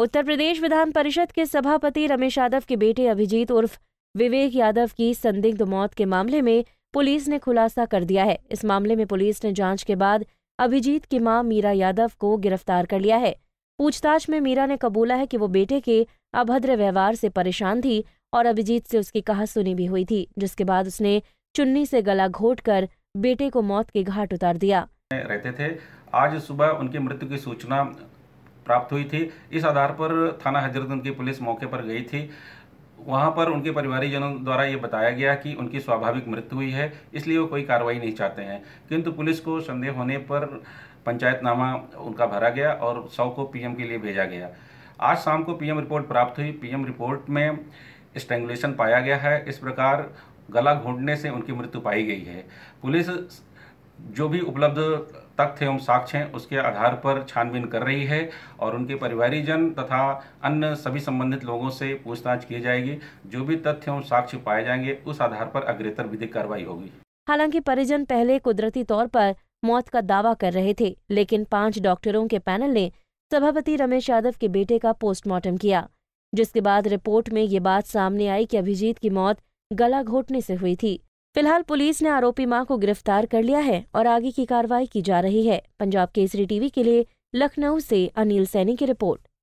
उत्तर प्रदेश विधान परिषद के सभापति रमेश यादव के बेटे अभिजीत उर्फ विवेक यादव की संदिग्ध मौत के मामले में पुलिस ने खुलासा कर दिया है इस मामले में पुलिस ने जांच के बाद अभिजीत की मां मीरा यादव को गिरफ्तार कर लिया है पूछताछ में मीरा ने कबूला है कि वो बेटे के अभद्र व्यवहार से परेशान थी और अभिजीत से उसकी कहा सुनी भी हुई थी जिसके बाद उसने चुन्नी से गला घोट कर बेटे को मौत के घाट उतार दिया रहते थे आज सुबह उनकी मृत्यु की सूचना प्राप्त हुई थी इस आधार पर थाना हजरतगंज की पुलिस मौके पर गई थी वहाँ पर उनके परिवारीजनों द्वारा ये बताया गया कि उनकी स्वाभाविक मृत्यु हुई है इसलिए वो कोई कार्रवाई नहीं चाहते हैं किंतु पुलिस को संदेह होने पर पंचायतनामा उनका भरा गया और सौ को पी के लिए भेजा गया आज शाम को पी रिपोर्ट प्राप्त हुई पी रिपोर्ट में स्टेंगुलेशन पाया गया है इस प्रकार गला घोंटने से उनकी मृत्यु पाई गई है पुलिस जो भी उपलब्ध तथ्य एवं साक्ष्य उसके आधार पर छानबीन कर रही है और उनके परिवारीजन तथा अन्य सभी संबंधित लोगों से पूछताछ की जाएगी जो भी तथ्य एवं साक्ष्य पाए जाएंगे उस आधार पर अग्रेतर विधिक कार्रवाई होगी हालांकि परिजन पहले कुदरती तौर पर मौत का दावा कर रहे थे लेकिन पांच डॉक्टरों के पैनल ने सभापति रमेश यादव के बेटे का पोस्टमार्टम किया जिसके बाद रिपोर्ट में ये बात सामने आई कि अभिजीत की मौत गला घोटने से हुई थी फिलहाल पुलिस ने आरोपी मां को गिरफ्तार कर लिया है और आगे की कार्रवाई की जा रही है पंजाब केसरी टीवी के लिए लखनऊ से अनिल सैनी की रिपोर्ट